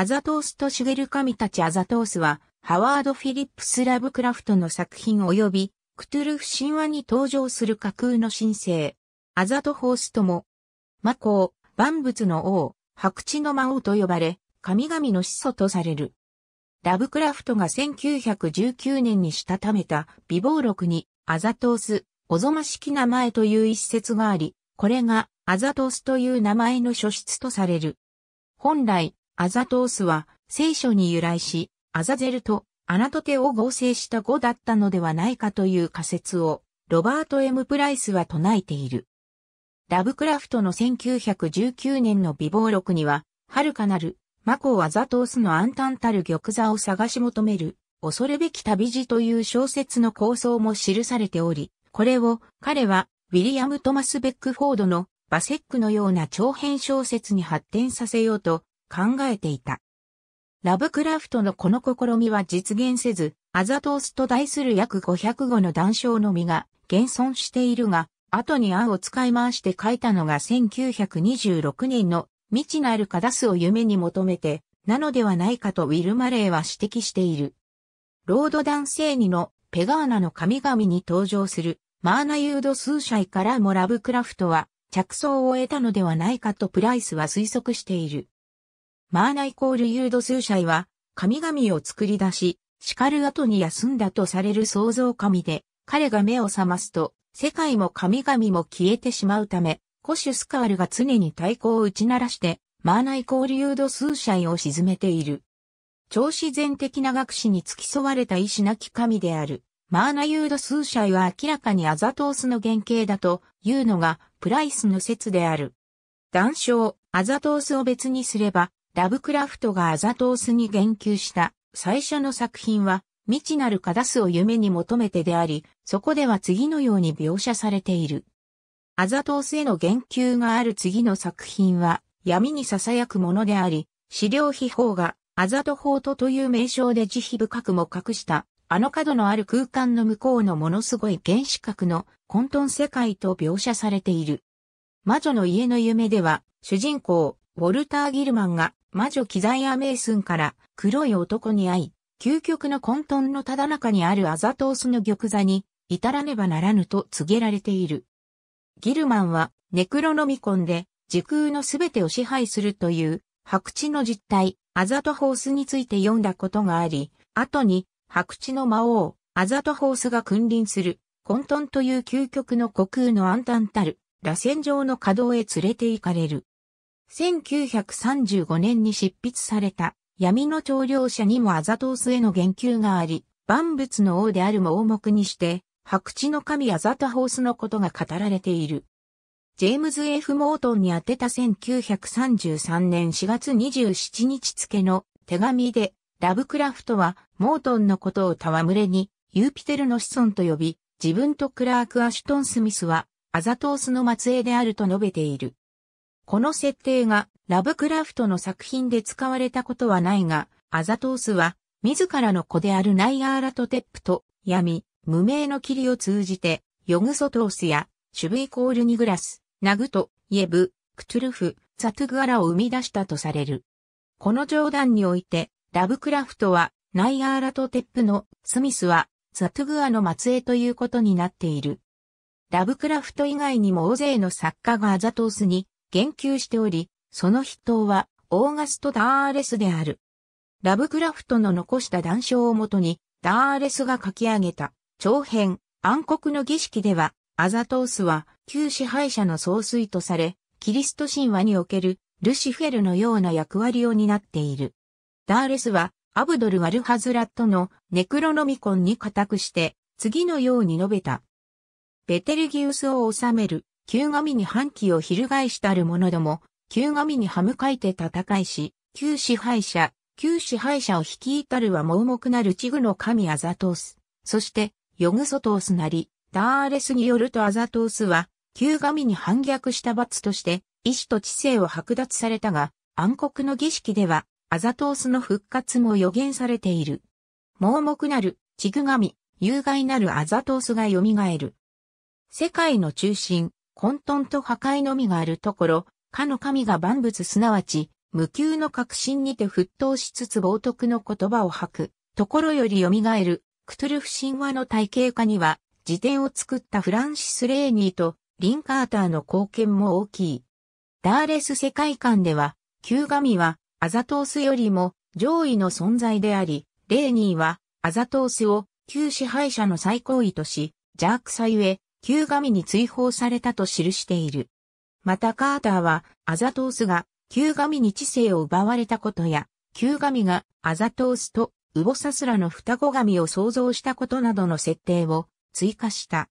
アザトースと茂る神たちアザトースは、ハワード・フィリップス・ラブクラフトの作品及び、クトゥルフ神話に登場する架空の神聖。アザトホースとも、魔法、万物の王、白地の魔王と呼ばれ、神々の始祖とされる。ラブクラフトが1919年にしたためた美貌録に、アザトース、おぞましき名前という一節があり、これがアザトースという名前の書出とされる。本来、アザトースは聖書に由来し、アザゼルとアナトテを合成した語だったのではないかという仮説を、ロバート・エム・プライスは唱えている。ラブクラフトの1919年の美貌録には、遥かなる、マコアザトースの暗淡たる玉座を探し求める、恐るべき旅路という小説の構想も記されており、これを彼はウィリアム・トマス・ベックフォードのバセックのような長編小説に発展させようと考えていた。ラブクラフトのこの試みは実現せず、アザトースと題する約500語の談笑のみが現存しているが、後に案を使い回して書いたのが1926年の未知なるカダスを夢に求めて、なのではないかとウィル・マレーは指摘している。ロード男性にのペガーナの神々に登場するマーナユード数社からもラブクラフトは着想を得たのではないかとプライスは推測している。マーナイコールユードスーシャイは、神々を作り出し、叱る後に休んだとされる創造神で、彼が目を覚ますと、世界も神々も消えてしまうため、コシュスカールが常に太鼓を打ち鳴らして、マーナイコールユードスーシャイを沈めている。超自然的な学士に付き添われた意志なき神である。マーナユードスーシャイは明らかにアザトースの原型だというのがプライスの説である。断章、アザトースを別にすれば、ラブクラフトがアザトースに言及した最初の作品は未知なるカダスを夢に求めてであり、そこでは次のように描写されている。アザトースへの言及がある次の作品は闇に囁くものであり、資料秘宝がアザト法とという名称で慈悲深くも隠したあの角のある空間の向こうのものすごい原子核の混沌世界と描写されている。魔女の家の夢では、主人公、ウォルター・ギルマンが魔女キザイア・メイスンから黒い男に会い、究極の混沌のただ中にあるアザトースの玉座に至らねばならぬと告げられている。ギルマンはネクロノミコンで時空のすべてを支配するという白地の実態、アザトホースについて読んだことがあり、後に白地の魔王、アザトホースが君臨する混沌という究極の虚空の暗淡たる螺旋状の稼働へ連れて行かれる。1935年に執筆された闇の調領者にもアザトースへの言及があり、万物の王である盲目にして、白地の神アザタホースのことが語られている。ジェームズ・ F・ モートンに宛てた1933年4月27日付の手紙で、ラブクラフトはモートンのことを戯れに、ユーピテルの子孫と呼び、自分とクラーク・アシュトン・スミスは、アザトースの末裔であると述べている。この設定がラブクラフトの作品で使われたことはないが、アザトースは自らの子であるナイアーラトテップと闇、無名の霧を通じて、ヨグソトースやシュブイコールニグラス、ナグト、イエブ、クトゥルフ、ザトゥグアラを生み出したとされる。この冗談において、ラブクラフトはナイアーラトテップのスミスはザトゥグアの末裔ということになっている。ラブクラフト以外にも大勢の作家がアザトースに言及しており、その筆頭はオーガスト・ダーレスである。ラブクラフトの残した談笑をもとに、ダーレスが書き上げた長編暗黒の儀式では、アザトースは旧支配者の総帥とされ、キリスト神話におけるルシフェルのような役割を担っている。ダーレスはアブドル・ワルハズラットのネクロノミコンに固くして、次のように述べた。ベテルギウスを治める旧神に反旗を翻したる者ども、旧神に歯向かいて戦いし、旧支配者、旧支配者を率いたるは盲目なる地具の神アザトース。そして、ヨグソトースなり、ダーレスによるとアザトースは、旧神に反逆した罰として、意志と知性を剥奪されたが、暗黒の儀式では、アザトースの復活も予言されている。盲目なる、地具神、有害なるアザトースが蘇る。世界の中心、混沌と破壊のみがあるところ、かの神が万物すなわち、無給の核心にて沸騰しつつ冒涜の言葉を吐く、ところより蘇る、クトゥルフ神話の体系化には、辞典を作ったフランシス・レーニーとリン・カーターの貢献も大きい。ダーレス世界観では、旧神はアザトースよりも上位の存在であり、レーニーはアザトースを旧支配者の最高位とし、邪悪さゆえ、旧神に追放されたと記している。またカーターは、アザトースが、旧神に知性を奪われたことや、旧神がアザトースとウボサスラの双子神を創造したことなどの設定を追加した。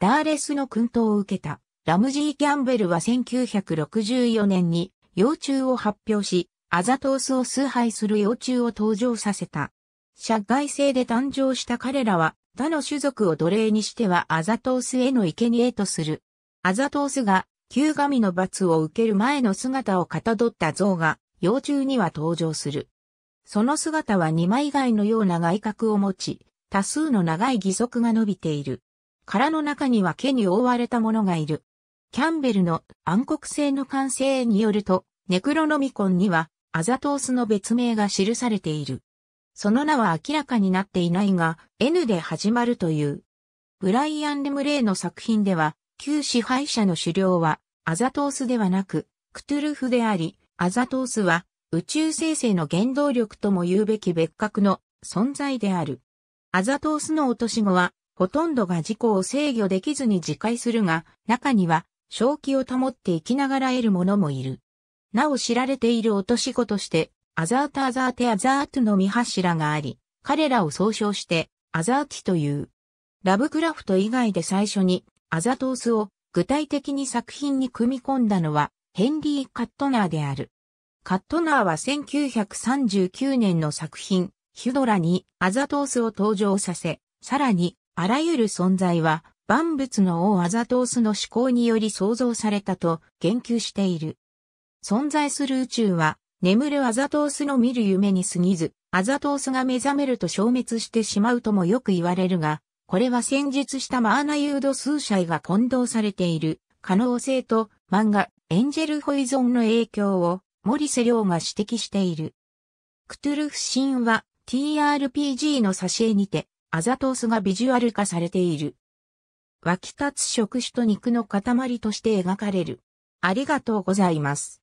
ダーレスの訓導を受けたラムジー・ギャンベルは1964年に幼虫を発表し、アザトースを崇拝する幼虫を登場させた。社外性で誕生した彼らは他の種族を奴隷にしてはアザトースへの生贄とする。アザトースが旧神の罰を受ける前の姿をかたどった像が幼虫には登場する。その姿は二枚貝のような外角を持ち、多数の長い義足が伸びている。殻の中には毛に覆われたものがいる。キャンベルの暗黒性の完成によると、ネクロノミコンにはアザトースの別名が記されている。その名は明らかになっていないが、N で始まるという。ブライアン・レムレイの作品では、旧支配者の狩猟は、アザトースではなく、クトゥルフであり、アザトースは、宇宙生成の原動力とも言うべき別格の存在である。アザトースの落とし子は、ほとんどが事故を制御できずに自戒するが、中には、正気を保って生きながら得る者もいる。なお知られている落とし子として、アザートアザーテアザートの見柱があり、彼らを総称して、アザーティという。ラブクラフト以外で最初に、アザトースを具体的に作品に組み込んだのは、ヘンリー・カットナーである。カットナーは1939年の作品、ヒュドラにアザトースを登場させ、さらに、あらゆる存在は、万物の王アザトースの思考により創造されたと言及している。存在する宇宙は眠るアザトースの見る夢に過ぎず、アザトースが目覚めると消滅してしまうともよく言われるが、これは戦術したマーナユード数社が混同されている可能性と漫画エンジェルホイゾンの影響を森瀬良が指摘している。クトゥルフ神は TRPG の挿絵にてアザトースがビジュアル化されている。湧き立つ触手と肉の塊として描かれる。ありがとうございます。